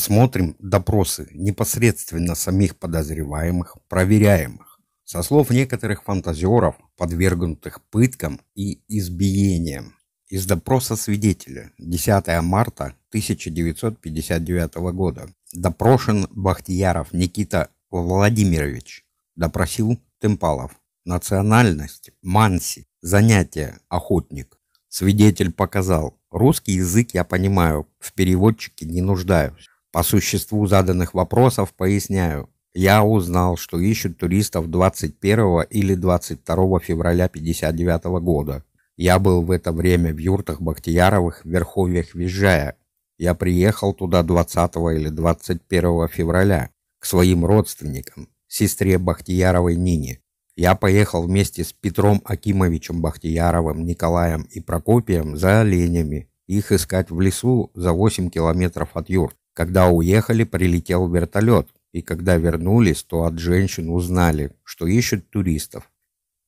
Рассмотрим допросы непосредственно самих подозреваемых, проверяемых. Со слов некоторых фантазеров, подвергнутых пыткам и избиениям. Из допроса свидетеля 10 марта 1959 года. Допрошен Бахтияров Никита Владимирович. Допросил Темпалов. Национальность – манси. Занятие – охотник. Свидетель показал. Русский язык я понимаю, в переводчике не нуждаюсь. По существу заданных вопросов поясняю. Я узнал, что ищут туристов 21 или 22 февраля 59 года. Я был в это время в юртах Бахтияровых в Верховьях Визжая. Я приехал туда 20 или 21 февраля к своим родственникам, сестре Бахтияровой Нине. Я поехал вместе с Петром Акимовичем Бахтияровым, Николаем и Прокопием за оленями, их искать в лесу за 8 километров от юрт. Когда уехали, прилетел вертолет, и когда вернулись, то от женщин узнали, что ищут туристов.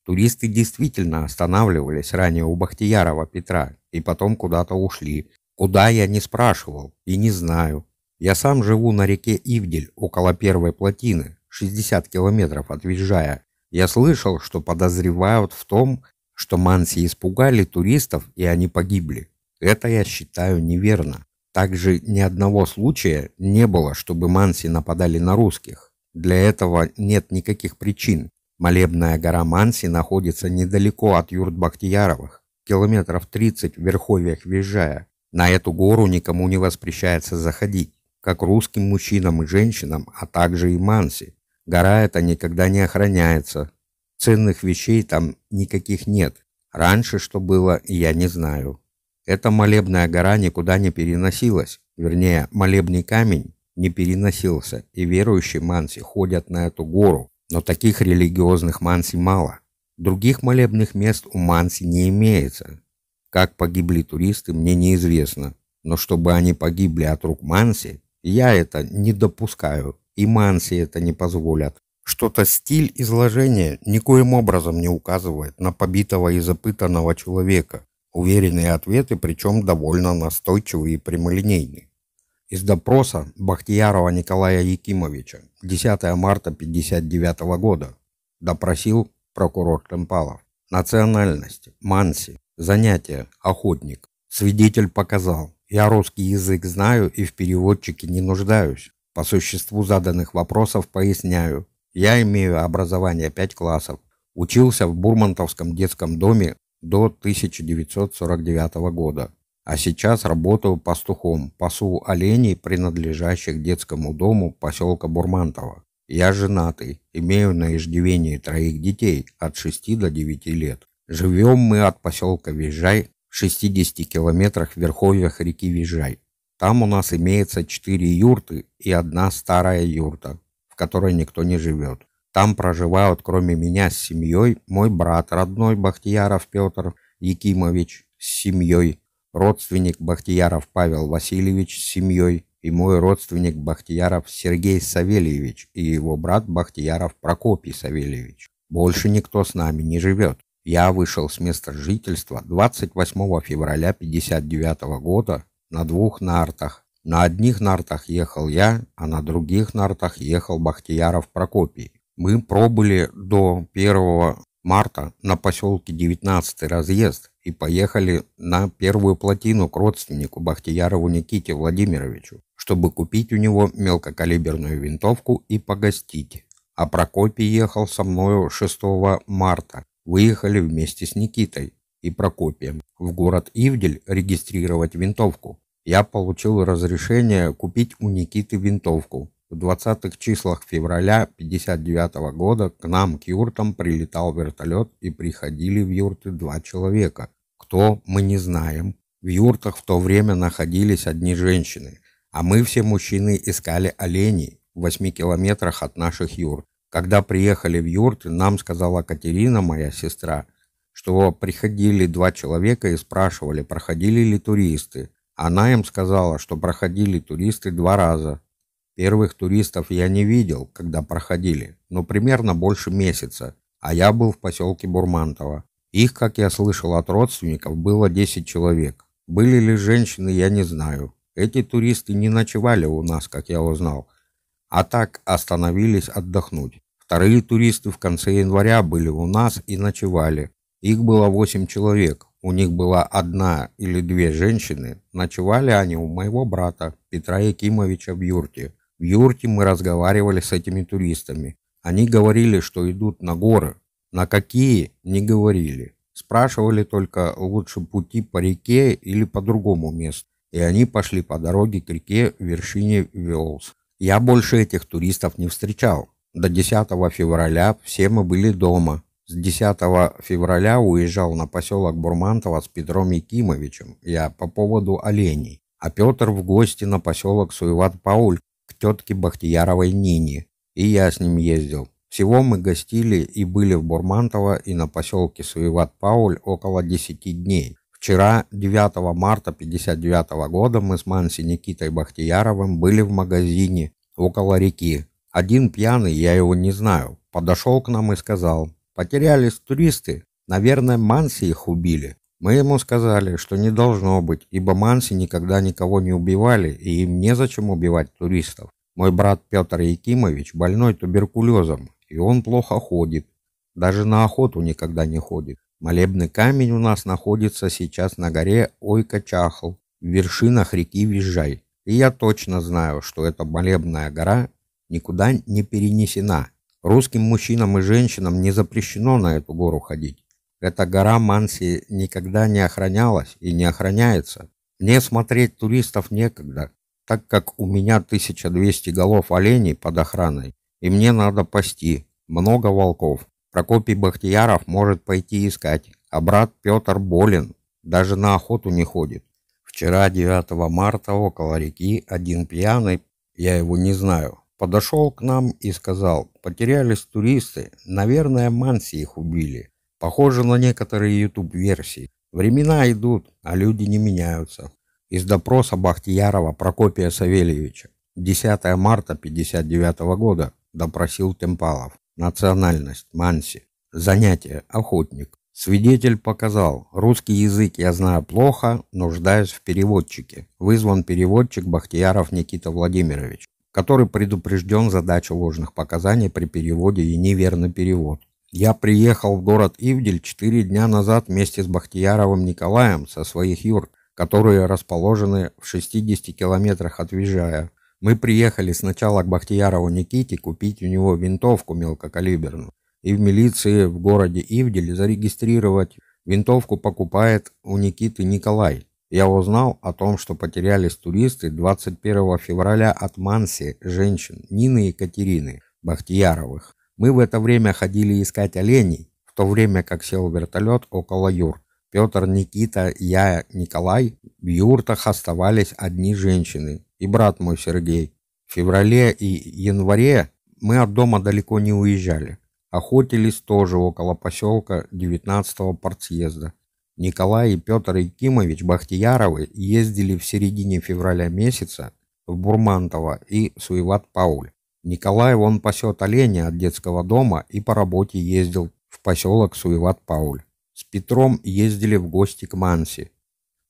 Туристы действительно останавливались ранее у Бахтиярова Петра и потом куда-то ушли. Куда я не спрашивал и не знаю. Я сам живу на реке Ивдель, около первой плотины, 60 километров от Визжая. Я слышал, что подозревают в том, что манси испугали туристов и они погибли. Это я считаю неверно. Также ни одного случая не было, чтобы манси нападали на русских. Для этого нет никаких причин. Молебная гора Манси находится недалеко от юрт Бахтияровых, километров 30 в верховьях Визжая. На эту гору никому не воспрещается заходить, как русским мужчинам и женщинам, а также и Манси. Гора эта никогда не охраняется. Ценных вещей там никаких нет. Раньше что было, я не знаю. Эта молебная гора никуда не переносилась, вернее, молебный камень не переносился, и верующие манси ходят на эту гору, но таких религиозных манси мало. Других молебных мест у манси не имеется. Как погибли туристы, мне неизвестно, но чтобы они погибли от рук манси, я это не допускаю, и манси это не позволят. Что-то стиль изложения никоим образом не указывает на побитого и запытанного человека, Уверенные ответы, причем довольно настойчивые и прямолинейные. Из допроса Бахтиярова Николая Якимовича 10 марта 1959 года допросил прокурор Темпалов. Национальность – манси, занятие – охотник. Свидетель показал, я русский язык знаю и в переводчике не нуждаюсь. По существу заданных вопросов поясняю. Я имею образование 5 классов. Учился в Бурмантовском детском доме до 1949 года, а сейчас работаю пастухом, пасу оленей, принадлежащих детскому дому поселка Бурмантово. Я женатый, имею на иждивении троих детей от 6 до 9 лет. Живем мы от поселка Вижай в 60 километрах в верховьях реки Вижай. Там у нас имеется четыре юрты и одна старая юрта, в которой никто не живет. Там проживают, кроме меня с семьей, мой брат родной Бахтияров Петр Якимович с семьей, родственник Бахтияров Павел Васильевич с семьей и мой родственник Бахтияров Сергей Савельевич и его брат Бахтияров Прокопий Савельевич. Больше никто с нами не живет. Я вышел с места жительства 28 февраля 59 года на двух нартах. На одних нартах ехал я, а на других нартах ехал Бахтияров Прокопий. Мы пробыли до 1 марта на поселке 19 разъезд и поехали на первую плотину к родственнику Бахтиярову Никите Владимировичу, чтобы купить у него мелкокалиберную винтовку и погостить. А Прокопий ехал со мною 6 марта. Выехали вместе с Никитой и Прокопием в город Ивдель регистрировать винтовку. Я получил разрешение купить у Никиты винтовку, в 20-х числах февраля 59 -го года к нам, к юртам, прилетал вертолет и приходили в юрты два человека. Кто, мы не знаем. В юртах в то время находились одни женщины, а мы все мужчины искали оленей в 8 километрах от наших юрт. Когда приехали в юрты, нам сказала Катерина, моя сестра, что приходили два человека и спрашивали, проходили ли туристы. Она им сказала, что проходили туристы два раза, Первых туристов я не видел, когда проходили, но примерно больше месяца, а я был в поселке Бурмантово. Их, как я слышал от родственников, было 10 человек. Были ли женщины, я не знаю. Эти туристы не ночевали у нас, как я узнал, а так остановились отдохнуть. Вторые туристы в конце января были у нас и ночевали. Их было 8 человек, у них была одна или две женщины. Ночевали они у моего брата Петра Якимовича в юрте. В юрте мы разговаривали с этими туристами. Они говорили, что идут на горы. На какие – не говорили. Спрашивали только лучше пути по реке или по другому месту. И они пошли по дороге к реке в вершине Виолс. Я больше этих туристов не встречал. До 10 февраля все мы были дома. С 10 февраля уезжал на поселок Бурмантова с Петром Якимовичем, я по поводу оленей, а Петр в гости на поселок Суеват-Пауль тетки Бахтияровой Нини, и я с ним ездил. Всего мы гостили и были в Бурмантово и на поселке Суеват-Пауль около 10 дней. Вчера, 9 марта 59 года, мы с Манси Никитой Бахтияровым были в магазине около реки. Один пьяный, я его не знаю, подошел к нам и сказал, «Потерялись туристы, наверное, Манси их убили». Мы ему сказали, что не должно быть, ибо манси никогда никого не убивали, и им незачем убивать туристов. Мой брат Петр Якимович больной туберкулезом, и он плохо ходит. Даже на охоту никогда не ходит. Молебный камень у нас находится сейчас на горе Ойка-Чахл, в вершинах реки Визжай. И я точно знаю, что эта молебная гора никуда не перенесена. Русским мужчинам и женщинам не запрещено на эту гору ходить. Эта гора Манси никогда не охранялась и не охраняется. Мне смотреть туристов некогда, так как у меня 1200 голов оленей под охраной, и мне надо пасти. Много волков. Прокопий Бахтияров может пойти искать, а брат Петр болен, даже на охоту не ходит. Вчера, 9 марта, около реки, один пьяный, я его не знаю, подошел к нам и сказал, потерялись туристы, наверное, манси их убили. Похоже на некоторые YouTube-версии. Времена идут, а люди не меняются. Из допроса Бахтиярова Прокопия Савельевича. 10 марта 59 года допросил Темпалов. Национальность – Манси. Занятие – охотник. Свидетель показал, русский язык я знаю плохо, нуждаюсь в переводчике. Вызван переводчик Бахтияров Никита Владимирович, который предупрежден за ложных показаний при переводе и неверный перевод. Я приехал в город Ивдель четыре дня назад вместе с Бахтияровым Николаем со своих юрт, которые расположены в 60 километрах от Вижая. Мы приехали сначала к Бахтиярову Никите купить у него винтовку мелкокалиберную и в милиции в городе Ивдель зарегистрировать. Винтовку покупает у Никиты Николай. Я узнал о том, что потерялись туристы 21 февраля от Манси женщин Нины и Екатерины Бахтияровых. Мы в это время ходили искать оленей, в то время как сел вертолет около юр. Петр, Никита, я, Николай, в юртах оставались одни женщины и брат мой Сергей. В феврале и январе мы от дома далеко не уезжали. Охотились тоже около поселка 19-го партсъезда. Николай и Петр Якимович Бахтияровы ездили в середине февраля месяца в Бурмантово и Суеват-Пауль. Николаев вон пасет оленя от детского дома и по работе ездил в поселок Суеват-Пауль. С Петром ездили в гости к Манси.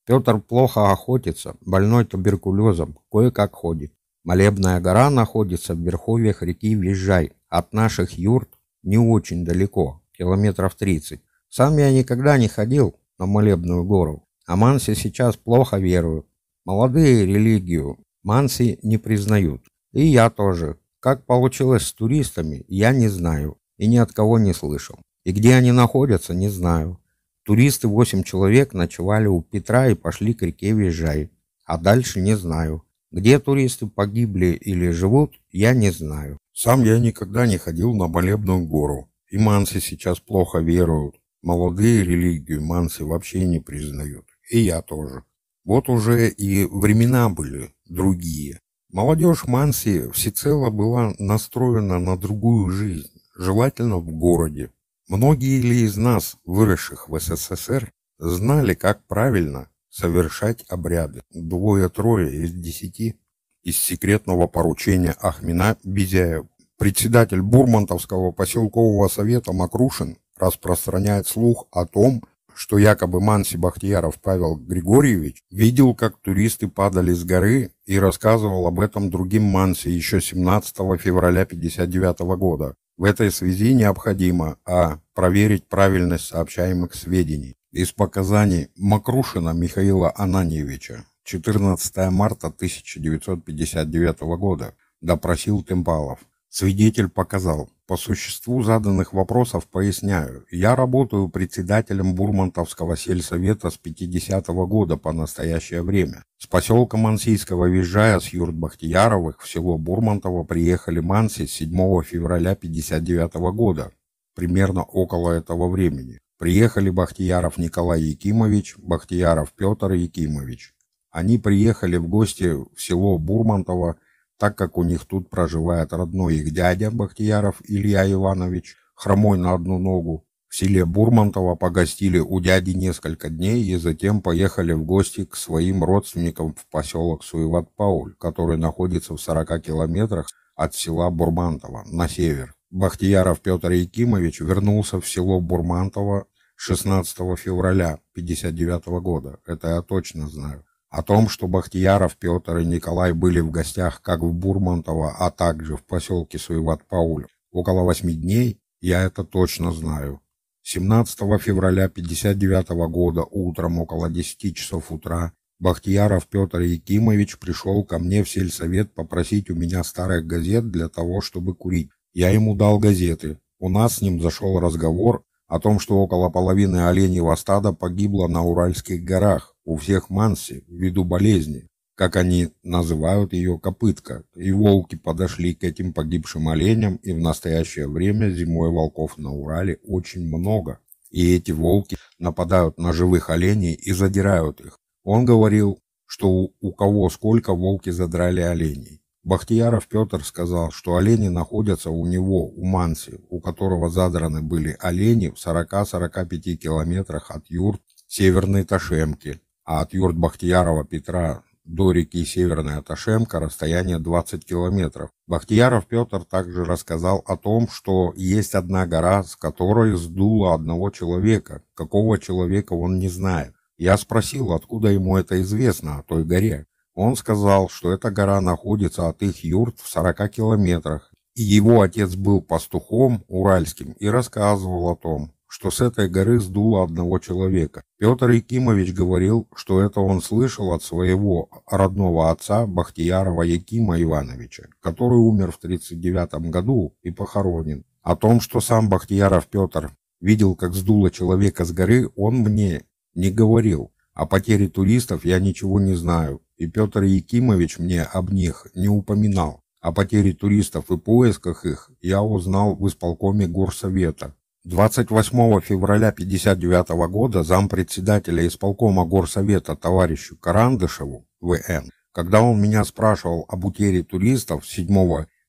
Петр плохо охотится, больной туберкулезом, кое-как ходит. Молебная гора находится в верховьях реки Визжай, от наших юрт не очень далеко, километров 30. Сам я никогда не ходил на молебную гору, а манси сейчас плохо веруют. Молодые религию манси не признают. И я тоже, как получилось с туристами, я не знаю и ни от кого не слышал. И где они находятся, не знаю. Туристы, восемь человек, ночевали у Петра и пошли к реке Визжай. А дальше не знаю. Где туристы погибли или живут, я не знаю. Сам я никогда не ходил на Болебную гору. И мансы сейчас плохо веруют. Молодые религию мансы вообще не признают. И я тоже. Вот уже и времена были другие. Молодежь Манси всецело была настроена на другую жизнь, желательно в городе. Многие ли из нас, выросших в СССР, знали, как правильно совершать обряды. Двое-трое из десяти из секретного поручения Ахмина Безяева. Председатель Бурмантовского поселкового совета Макрушин распространяет слух о том, что якобы Манси Бахтияров Павел Григорьевич видел, как туристы падали с горы и рассказывал об этом другим Манси еще 17 февраля 59 года. В этой связи необходимо а. проверить правильность сообщаемых сведений. Из показаний Макрушина Михаила Ананьевича 14 марта 1959 года допросил Тембалов. Свидетель показал. По существу заданных вопросов поясняю. Я работаю председателем Бурмантовского сельсовета с 50-го года по настоящее время. С поселка Мансийского, въезжая с юрт Бахтияровых, в село Бурмантово приехали Манси 7 февраля 59 -го года, примерно около этого времени. Приехали Бахтияров Николай Якимович, Бахтияров Петр Якимович. Они приехали в гости в село Бурмантово так как у них тут проживает родной их дядя Бахтияров Илья Иванович, хромой на одну ногу. В селе Бурмантово погостили у дяди несколько дней и затем поехали в гости к своим родственникам в поселок Суеват-Пауль, который находится в 40 километрах от села Бурмантово на север. Бахтияров Петр Якимович вернулся в село Бурмантово 16 февраля 1959 года, это я точно знаю. О том, что Бахтияров, Петр и Николай были в гостях как в Бурмантово, а также в поселке Суеват-Пауль около восьми дней, я это точно знаю. 17 февраля 59 года утром около 10 часов утра Бахтияров Петр Якимович пришел ко мне в сельсовет попросить у меня старых газет для того, чтобы курить. Я ему дал газеты. У нас с ним зашел разговор о том, что около половины оленьего стада погибло на Уральских горах. У всех манси, ввиду болезни, как они называют ее копытка, и волки подошли к этим погибшим оленям, и в настоящее время зимой волков на Урале очень много. И эти волки нападают на живых оленей и задирают их. Он говорил, что у, у кого сколько волки задрали оленей. Бахтияров Петр сказал, что олени находятся у него, у Манси, у которого задраны были олени в 40-45 километрах от юрт Северной Ташемки, а от юрт Бахтиярова Петра до реки Северная Ташемка расстояние 20 километров. Бахтияров Петр также рассказал о том, что есть одна гора, с которой сдуло одного человека. Какого человека он не знает. Я спросил, откуда ему это известно о той горе. Он сказал, что эта гора находится от их юрт в 40 километрах. И его отец был пастухом уральским и рассказывал о том что с этой горы сдуло одного человека. Петр Якимович говорил, что это он слышал от своего родного отца Бахтиярова Якима Ивановича, который умер в 1939 году и похоронен. О том, что сам Бахтияров Петр видел, как сдуло человека с горы, он мне не говорил. О потере туристов я ничего не знаю, и Петр Якимович мне об них не упоминал. О потере туристов и поисках их я узнал в исполкоме горсовета, 28 февраля 1959 года зампредседателя исполкома Горсовета товарищу Карандышеву В.Н., когда он меня спрашивал об утере туристов 7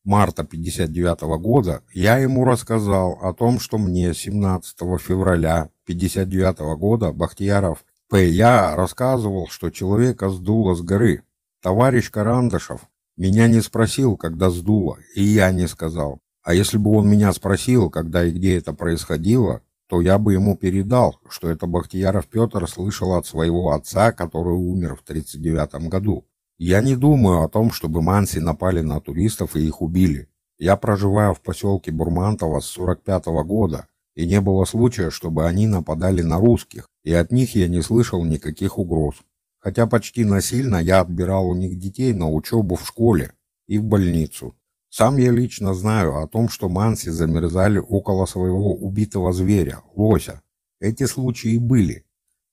марта 1959 года, я ему рассказал о том, что мне 17 февраля 1959 года Бахтияров П. Я рассказывал, что человека сдуло с горы. Товарищ Карандышев меня не спросил, когда сдуло, и я не сказал. А если бы он меня спросил, когда и где это происходило, то я бы ему передал, что это Бахтияров Петр слышал от своего отца, который умер в 39 году. Я не думаю о том, чтобы манси напали на туристов и их убили. Я проживаю в поселке Бурмантово с 45 -го года, и не было случая, чтобы они нападали на русских, и от них я не слышал никаких угроз. Хотя почти насильно я отбирал у них детей на учебу в школе и в больницу. Сам я лично знаю о том, что манси замерзали около своего убитого зверя, лося. Эти случаи были.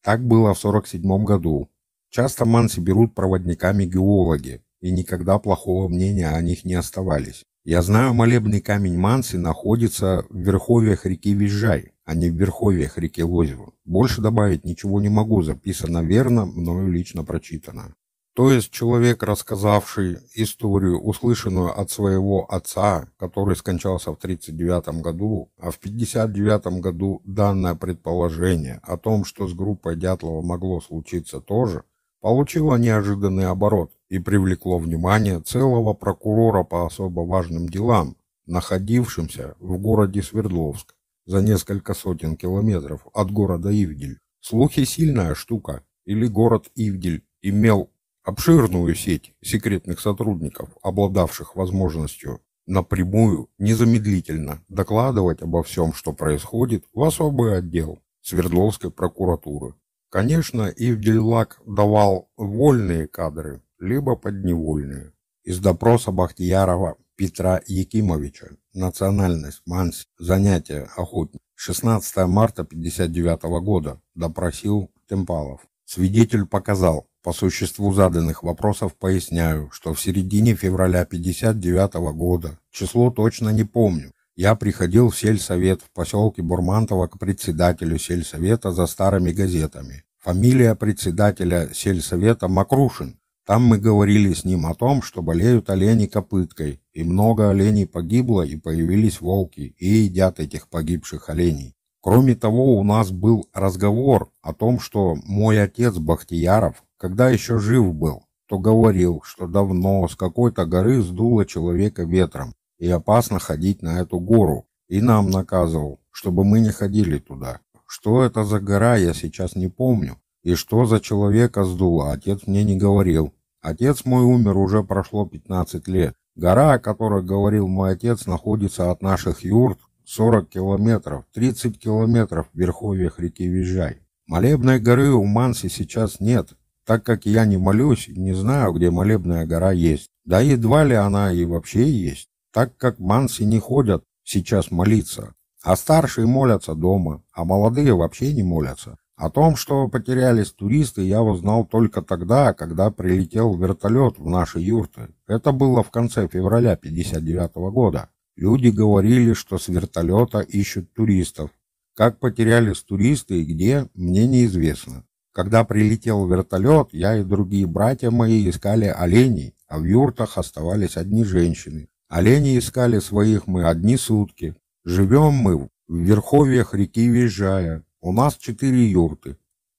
Так было в 47 году. Часто манси берут проводниками геологи, и никогда плохого мнения о них не оставались. Я знаю, молебный камень манси находится в верховьях реки Визжай, а не в верховьях реки Лозева. Больше добавить ничего не могу, записано верно, мною лично прочитано. То есть человек, рассказавший историю, услышанную от своего отца, который скончался в 1939 году, а в 1959 году данное предположение о том, что с группой Дятлова могло случиться тоже, получило неожиданный оборот и привлекло внимание целого прокурора по особо важным делам, находившимся в городе Свердловск за несколько сотен километров от города Ивдель. Слухи сильная штука, или город Ивдель имел обширную сеть секретных сотрудников, обладавших возможностью напрямую, незамедлительно докладывать обо всем, что происходит, в особый отдел Свердловской прокуратуры. Конечно, Евгельлак давал вольные кадры, либо подневольные. Из допроса Бахтиярова Петра Якимовича, национальность, манс, занятие, охотник, 16 марта 59 года, допросил Темпалов. Свидетель показал. По существу заданных вопросов поясняю, что в середине февраля 59 -го года, число точно не помню, я приходил в сельсовет в поселке Бурмантово к председателю сельсовета за старыми газетами. Фамилия председателя сельсовета Макрушин. Там мы говорили с ним о том, что болеют олени копыткой, и много оленей погибло, и появились волки, и едят этих погибших оленей. Кроме того, у нас был разговор о том, что мой отец Бахтияров, когда еще жив был, то говорил, что давно с какой-то горы сдуло человека ветром, и опасно ходить на эту гору, и нам наказывал, чтобы мы не ходили туда. Что это за гора, я сейчас не помню, и что за человека сдуло, отец мне не говорил. Отец мой умер уже прошло 15 лет. Гора, о которой говорил мой отец, находится от наших юрт 40 километров, 30 километров в верховьях реки Вижай. Молебной горы у Манси сейчас нет, так как я не молюсь и не знаю, где молебная гора есть. Да едва ли она и вообще есть, так как Манси не ходят сейчас молиться. А старшие молятся дома, а молодые вообще не молятся. О том, что потерялись туристы, я узнал только тогда, когда прилетел вертолет в наши юрты. Это было в конце февраля 59 -го года. Люди говорили, что с вертолета ищут туристов. Как потерялись туристы и где, мне неизвестно. Когда прилетел вертолет, я и другие братья мои искали оленей, а в юртах оставались одни женщины. Олени искали своих мы одни сутки. Живем мы в верховьях реки Визжая. У нас четыре юрты.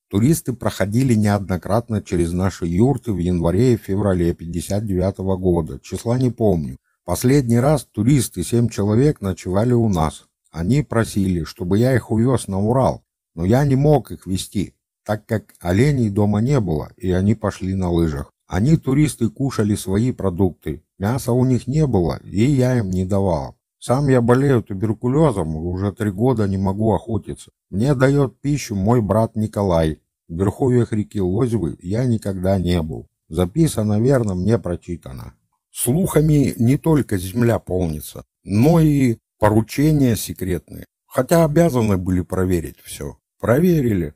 Туристы проходили неоднократно через наши юрты в январе и феврале 59 -го года. Числа не помню. Последний раз туристы, семь человек, ночевали у нас. Они просили, чтобы я их увез на Урал, но я не мог их вести, так как оленей дома не было, и они пошли на лыжах. Они, туристы, кушали свои продукты. Мяса у них не было, и я им не давал. Сам я болею туберкулезом уже три года не могу охотиться. Мне дает пищу мой брат Николай. В верховьях реки Лозьвы я никогда не был. Записано верно, мне прочитано. Слухами не только земля полнится, но и поручения секретные. Хотя обязаны были проверить все. Проверили.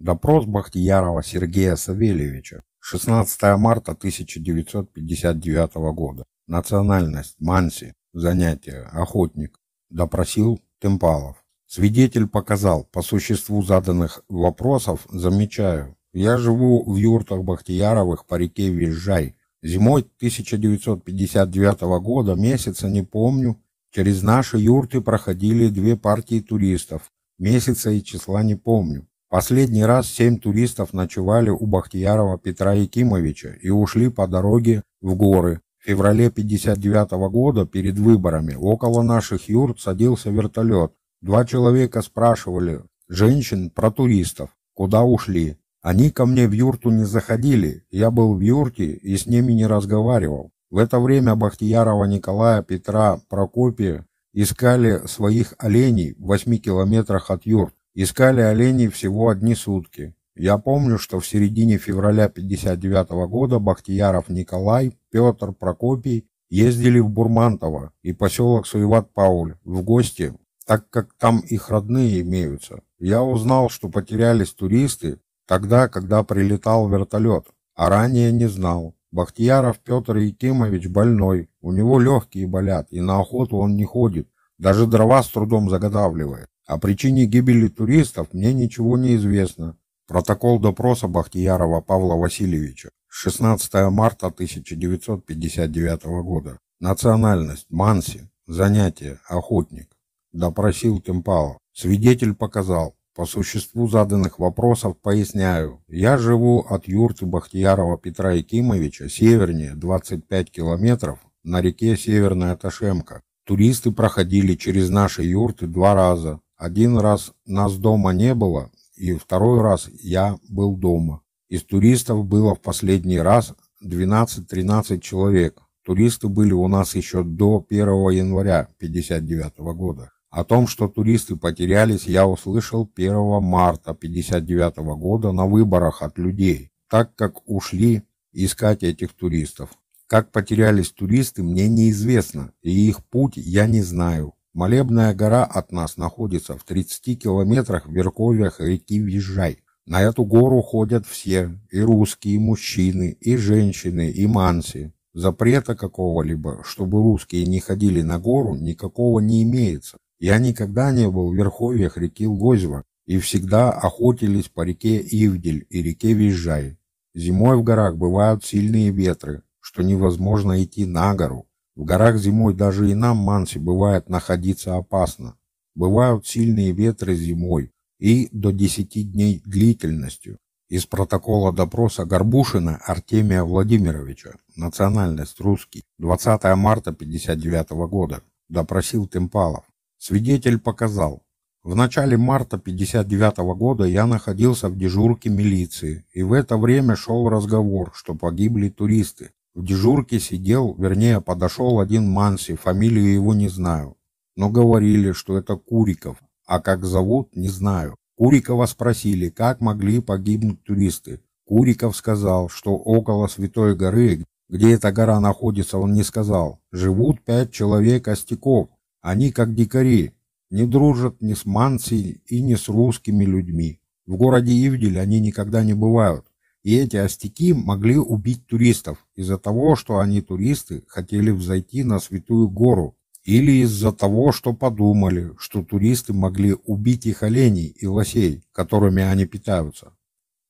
Допрос Бахтиярова Сергея Савельевича. 16 марта 1959 года. Национальность – Манси. Занятие – охотник. Допросил Темпалов. Свидетель показал, по существу заданных вопросов, замечаю. Я живу в юртах Бахтияровых по реке Визжай. Зимой 1959 года, месяца не помню, через наши юрты проходили две партии туристов. Месяца и числа не помню. Последний раз семь туристов ночевали у Бахтиярова Петра Якимовича и ушли по дороге в горы. В феврале 59 года перед выборами около наших юрт садился вертолет. Два человека спрашивали женщин про туристов, куда ушли. Они ко мне в юрту не заходили, я был в юрте и с ними не разговаривал. В это время Бахтиярова Николая, Петра, Прокопия искали своих оленей в восьми километрах от юрт. Искали оленей всего одни сутки. Я помню, что в середине февраля 59 -го года Бахтияров Николай, Петр, Прокопий ездили в Бурмантово и поселок Суеват-Пауль в гости, так как там их родные имеются. Я узнал, что потерялись туристы, Тогда, когда прилетал вертолет, а ранее не знал. Бахтияров Петр Якимович больной, у него легкие болят, и на охоту он не ходит, даже дрова с трудом заготавливает. О причине гибели туристов мне ничего не известно. Протокол допроса Бахтиярова Павла Васильевича. 16 марта 1959 года. Национальность – Манси. Занятие – охотник. Допросил Темпалов. Свидетель показал. По существу заданных вопросов поясняю. Я живу от юрты Бахтиярова Петра Якимовича севернее 25 километров на реке Северная Ташемка. Туристы проходили через наши юрты два раза. Один раз нас дома не было, и второй раз я был дома. Из туристов было в последний раз 12-13 человек. Туристы были у нас еще до 1 января 59 года. О том, что туристы потерялись, я услышал 1 марта 59 года на выборах от людей, так как ушли искать этих туристов. Как потерялись туристы, мне неизвестно, и их путь я не знаю. Молебная гора от нас находится в 30 километрах в верховьях реки Визжай. На эту гору ходят все, и русские и мужчины, и женщины, и манси. Запрета какого-либо, чтобы русские не ходили на гору, никакого не имеется. Я никогда не был в верховьях реки Лозьва и всегда охотились по реке Ивдель и реке Визжай. Зимой в горах бывают сильные ветры, что невозможно идти на гору. В горах зимой даже и нам, манси, бывает находиться опасно. Бывают сильные ветры зимой и до 10 дней длительностью. Из протокола допроса Горбушина Артемия Владимировича, национальность русский, 20 марта 59 года, допросил Темпалов. Свидетель показал. В начале марта 59 -го года я находился в дежурке милиции, и в это время шел разговор, что погибли туристы. В дежурке сидел, вернее, подошел один Манси, фамилию его не знаю. Но говорили, что это Куриков, а как зовут, не знаю. Курикова спросили, как могли погибнуть туристы. Куриков сказал, что около Святой горы, где эта гора находится, он не сказал, живут пять человек остяков. Они, как дикари, не дружат ни с Манцией и ни с русскими людьми. В городе Ивдель они никогда не бывают. И эти остяки могли убить туристов из-за того, что они, туристы, хотели взойти на Святую Гору, или из-за того, что подумали, что туристы могли убить их оленей и лосей, которыми они питаются.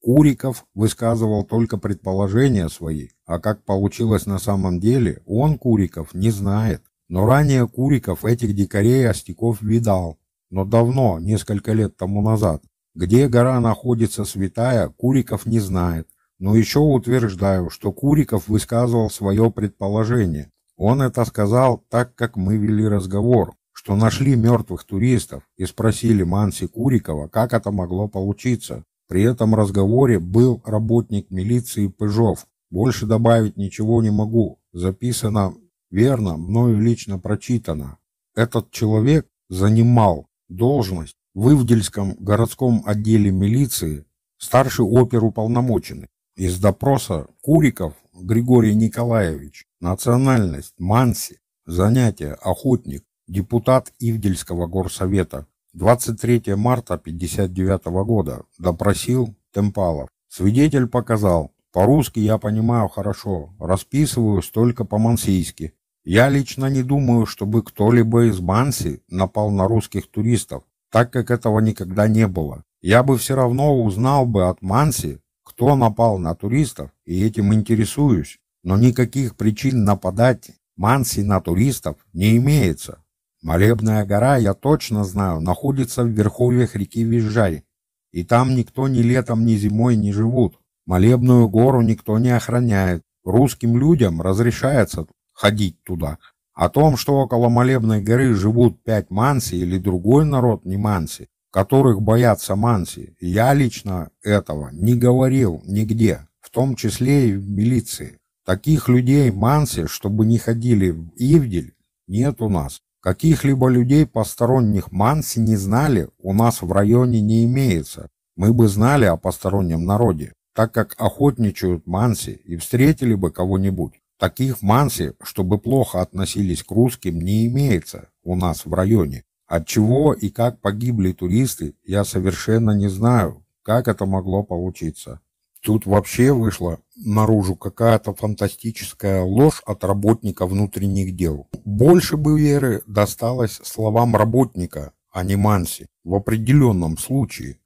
Куриков высказывал только предположения свои, а как получилось на самом деле, он, Куриков, не знает. Но ранее Куриков этих дикарей остяков видал, но давно, несколько лет тому назад. Где гора находится святая, Куриков не знает, но еще утверждаю, что Куриков высказывал свое предположение. Он это сказал так, как мы вели разговор, что нашли мертвых туристов и спросили Манси Курикова, как это могло получиться. При этом разговоре был работник милиции Пыжов. Больше добавить ничего не могу. Записано верно мною лично прочитано. Этот человек занимал должность в Ивдельском городском отделе милиции старший оперуполномоченный. Из допроса Куриков Григорий Николаевич, национальность Манси, занятие охотник, депутат Ивдельского горсовета. 23 марта 59 года допросил Темпалов. Свидетель показал, по-русски я понимаю хорошо, расписываюсь только по-мансийски. Я лично не думаю, чтобы кто-либо из Банси напал на русских туристов, так как этого никогда не было. Я бы все равно узнал бы от Манси, кто напал на туристов, и этим интересуюсь. Но никаких причин нападать Манси на туристов не имеется. Молебная гора, я точно знаю, находится в верховьях реки Визжай. И там никто ни летом, ни зимой не живут. Молебную гору никто не охраняет. Русским людям разрешается ходить туда. О том, что около молебной горы живут пять манси или другой народ не манси, которых боятся манси, я лично этого не говорил нигде, в том числе и в милиции. Таких людей манси, чтобы не ходили в Ивдель, нет у нас. Каких-либо людей посторонних манси не знали, у нас в районе не имеется. Мы бы знали о постороннем народе, так как охотничают манси и встретили бы кого-нибудь. Таких в Мансе, чтобы плохо относились к русским, не имеется у нас в районе. От чего и как погибли туристы, я совершенно не знаю, как это могло получиться. Тут вообще вышла наружу какая-то фантастическая ложь от работника внутренних дел. Больше бы веры досталось словам работника, а не Манси, в определенном случае.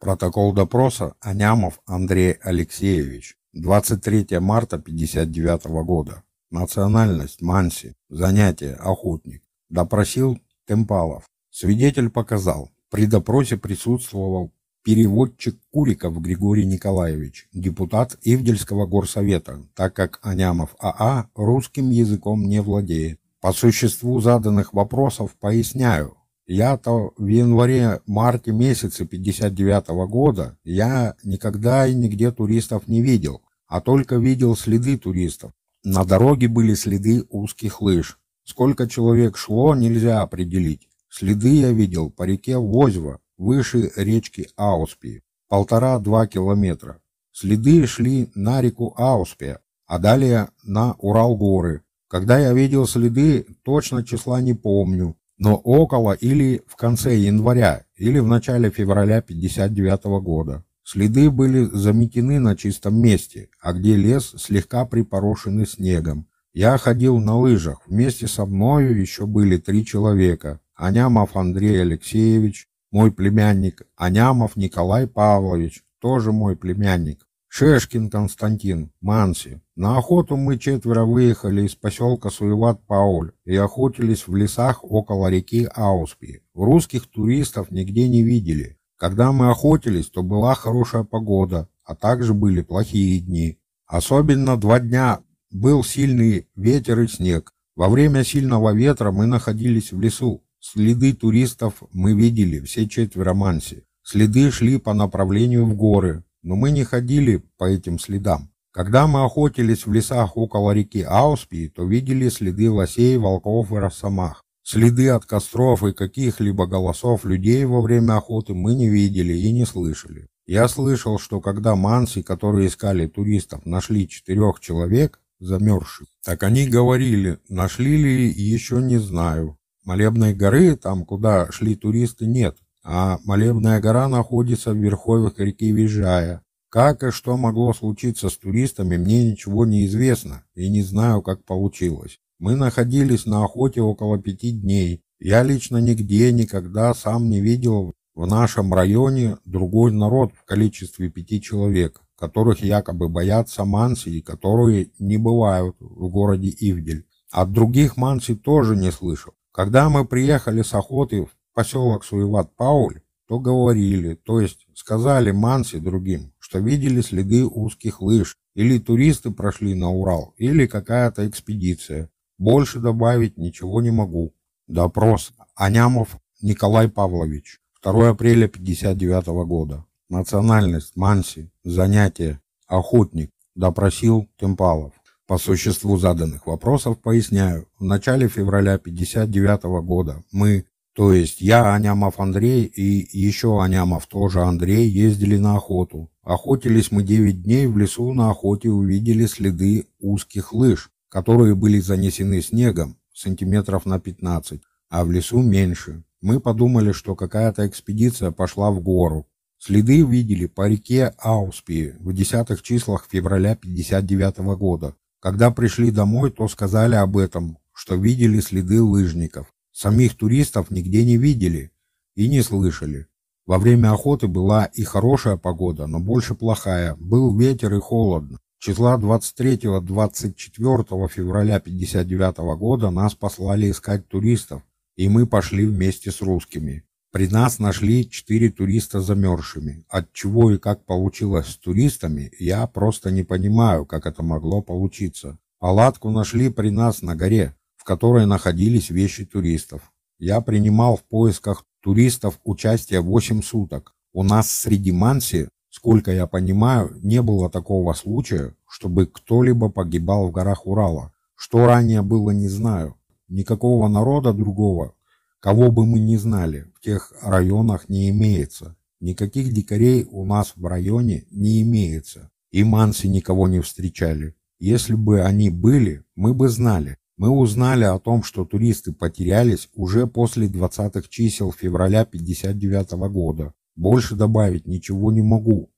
Протокол допроса Анямов Андрей Алексеевич. 23 марта 59 года. Национальность Манси. Занятие охотник. Допросил Темпалов. Свидетель показал. При допросе присутствовал переводчик Куриков Григорий Николаевич, депутат Ивдельского горсовета, так как Анямов АА а русским языком не владеет. По существу заданных вопросов поясняю, я-то в январе-марте месяце 59 -го года я никогда и нигде туристов не видел, а только видел следы туристов. На дороге были следы узких лыж. Сколько человек шло, нельзя определить. Следы я видел по реке Возьва, выше речки Ауспи, полтора-два километра. Следы шли на реку Ауспи, а далее на Урал-горы. Когда я видел следы, точно числа не помню, но около или в конце января, или в начале февраля 59 года. Следы были заметены на чистом месте, а где лес слегка припорошенный снегом. Я ходил на лыжах, вместе со мною еще были три человека. Анямов Андрей Алексеевич, мой племянник, Анямов Николай Павлович, тоже мой племянник, Шешкин Константин, Манси. На охоту мы четверо выехали из поселка Суеват-Пауль и охотились в лесах около реки Ауспи. Русских туристов нигде не видели. Когда мы охотились, то была хорошая погода, а также были плохие дни. Особенно два дня был сильный ветер и снег. Во время сильного ветра мы находились в лесу. Следы туристов мы видели, все четверо манси. Следы шли по направлению в горы, но мы не ходили по этим следам. Когда мы охотились в лесах около реки Ауспи, то видели следы лосей, волков и росомах. Следы от костров и каких-либо голосов людей во время охоты мы не видели и не слышали. Я слышал, что когда манси, которые искали туристов, нашли четырех человек, замерзших, так они говорили, нашли ли еще не знаю. Молебной горы, там, куда шли туристы, нет, а Молебная гора находится в верховьях реки Вижая, как и что могло случиться с туристами, мне ничего не известно и не знаю, как получилось. Мы находились на охоте около пяти дней. Я лично нигде никогда сам не видел в нашем районе другой народ в количестве пяти человек, которых якобы боятся манси и которые не бывают в городе Ивдель. От других манси тоже не слышал. Когда мы приехали с охоты в поселок Суеват-Пауль, то говорили, то есть сказали манси другим, что видели следы узких лыж, или туристы прошли на Урал, или какая-то экспедиция. Больше добавить ничего не могу. Допрос. Анямов Николай Павлович. 2 апреля 59 года. Национальность Манси. Занятие охотник. Допросил Темпалов. По существу заданных вопросов поясняю. В начале февраля 59 года мы то есть я, Анямов Андрей и еще Анямов тоже Андрей ездили на охоту. Охотились мы 9 дней, в лесу на охоте увидели следы узких лыж, которые были занесены снегом сантиметров на 15, а в лесу меньше. Мы подумали, что какая-то экспедиция пошла в гору. Следы видели по реке Ауспи в десятых числах февраля 59 -го года. Когда пришли домой, то сказали об этом, что видели следы лыжников. Самих туристов нигде не видели и не слышали. Во время охоты была и хорошая погода, но больше плохая. Был ветер и холодно. Числа 23-24 февраля 59 года нас послали искать туристов, и мы пошли вместе с русскими. При нас нашли четыре туриста замерзшими. От чего и как получилось с туристами, я просто не понимаю, как это могло получиться. Палатку нашли при нас на горе в которой находились вещи туристов. Я принимал в поисках туристов участие 8 суток. У нас среди Манси, сколько я понимаю, не было такого случая, чтобы кто-либо погибал в горах Урала. Что ранее было, не знаю. Никакого народа другого, кого бы мы ни знали, в тех районах не имеется. Никаких дикарей у нас в районе не имеется. И манси никого не встречали. Если бы они были, мы бы знали. Мы узнали о том, что туристы потерялись уже после 20-х чисел февраля 59 года. Больше добавить ничего не могу.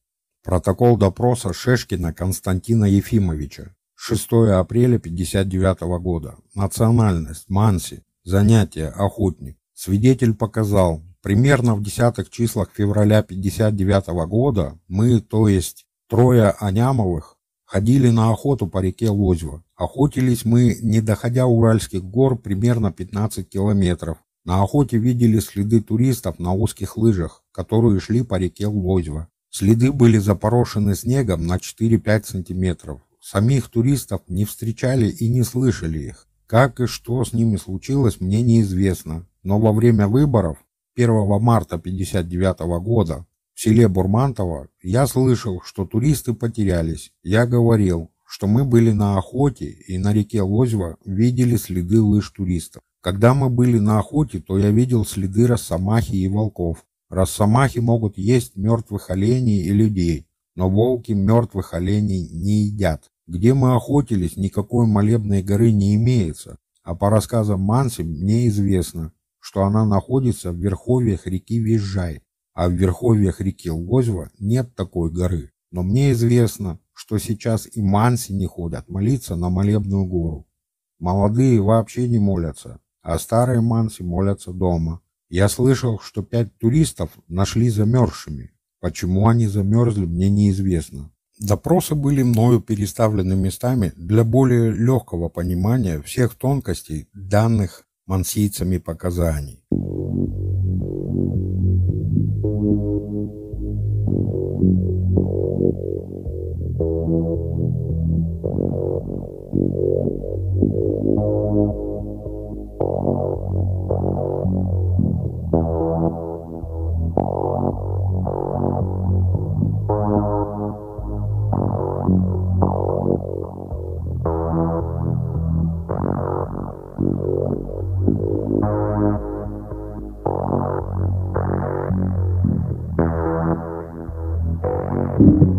Протокол допроса Шешкина Константина Ефимовича. 6 апреля 59 года. Национальность манси, занятие охотник. Свидетель показал, примерно в десятых числах февраля 59 года мы, то есть трое Анямовых, ходили на охоту по реке Лозьва. Охотились мы, не доходя Уральских гор, примерно 15 километров. На охоте видели следы туристов на узких лыжах, которые шли по реке Лозьва. Следы были запорошены снегом на 4-5 сантиметров. Самих туристов не встречали и не слышали их. Как и что с ними случилось, мне неизвестно. Но во время выборов 1 марта 59 года в селе Бурмантово я слышал, что туристы потерялись. Я говорил, что мы были на охоте и на реке Лозьва видели следы лыж туристов. Когда мы были на охоте, то я видел следы росомахи и волков. Росомахи могут есть мертвых оленей и людей, но волки мертвых оленей не едят. Где мы охотились, никакой молебной горы не имеется, а по рассказам Манси мне известно, что она находится в верховьях реки Визжай, а в верховьях реки Лозьва нет такой горы. Но мне известно, что сейчас и манси не ходят молиться на молебную гору. Молодые вообще не молятся, а старые манси молятся дома. Я слышал, что пять туристов нашли замерзшими. Почему они замерзли, мне неизвестно. Допросы были мною переставлены местами для более легкого понимания всех тонкостей данных мансийцами показаний. Thank you.